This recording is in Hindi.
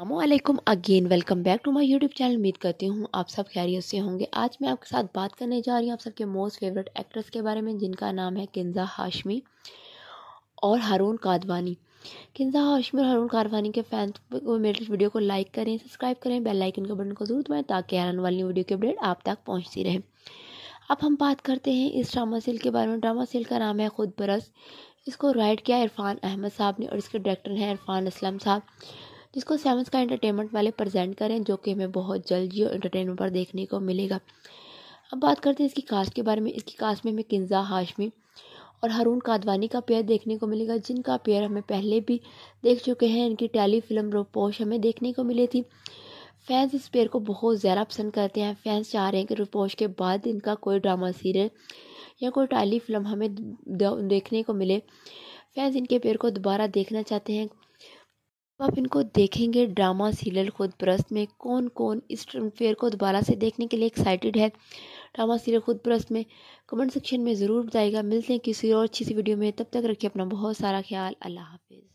अलमैकम again welcome back to my YouTube channel उम्मीद करती हूँ आप सब खैरियत से होंगे आज मैं आपके साथ बात करने जा रही हूँ आप सबके मोस्ट फेवरेट एक्ट्रेस के बारे में जिनका नाम है किन्जा हाशमी और हारून कादवानी किन्जा हाशमी और हारून कादवानी के फैंस को मेरे वीडियो को लाइक करें सब्सक्राइब करें बेल आइकन के बटन को जरूर दबाएँ ताकि आने वाली वीडियो की अपडेट आप तक पहुँचती रहे अब हम बात करते हैं इस ड्रामा सेल के बारे में ड्रामा सेल का नाम है खुद बरस इसको राइट किया इरफान अहमद साहब ने और इसके डायरेक्टर हैं इरफान असलम साहब जिसको सेवन का एंटरटेनमेंट वाले प्रेजेंट करें जो कि हमें बहुत जल्द जियो एंटरटेनमेंट पर देखने को मिलेगा अब बात करते हैं इसकी कास्ट के बारे में इसकी कास्ट में हमें किन्जा हाशमी और हरून कादवानी का पेयर देखने को मिलेगा जिनका पेयर हमें पहले भी देख चुके हैं इनकी टैली फिल्म रूपोश हमें देखने को मिली थी फैंस इस पेयर को बहुत ज़्यादा पसंद करते हैं फैंस चाह रहे हैं कि रूपोश के बाद इनका कोई ड्रामा सीरियल या कोई टैली फिल्म हमें देखने को मिले फैंस इनके पेयर को दोबारा देखना चाहते हैं तो आप इनको देखेंगे ड्रामा सीरियल खुद प्रस्त में कौन कौन इस फिल्म फेयर को दोबारा से देखने के लिए एक्साइटेड है ड्रामा सीरियल खुद प्रस्त में कमेंट सेक्शन में ज़रूर बताएगा मिलते हैं किसी और अच्छी सी वीडियो में तब तक रखिए अपना बहुत सारा ख्याल अल्लाह हाफिज़